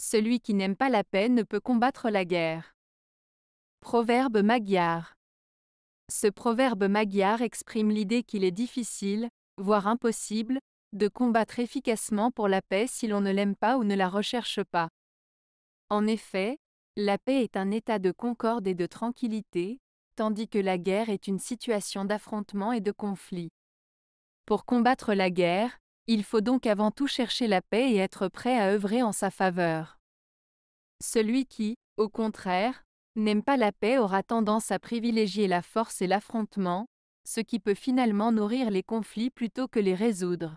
Celui qui n'aime pas la paix ne peut combattre la guerre. Proverbe magyar. Ce proverbe magyar exprime l'idée qu'il est difficile, voire impossible, de combattre efficacement pour la paix si l'on ne l'aime pas ou ne la recherche pas. En effet, la paix est un état de concorde et de tranquillité, tandis que la guerre est une situation d'affrontement et de conflit. Pour combattre la guerre, il faut donc avant tout chercher la paix et être prêt à œuvrer en sa faveur. Celui qui, au contraire, n'aime pas la paix aura tendance à privilégier la force et l'affrontement, ce qui peut finalement nourrir les conflits plutôt que les résoudre.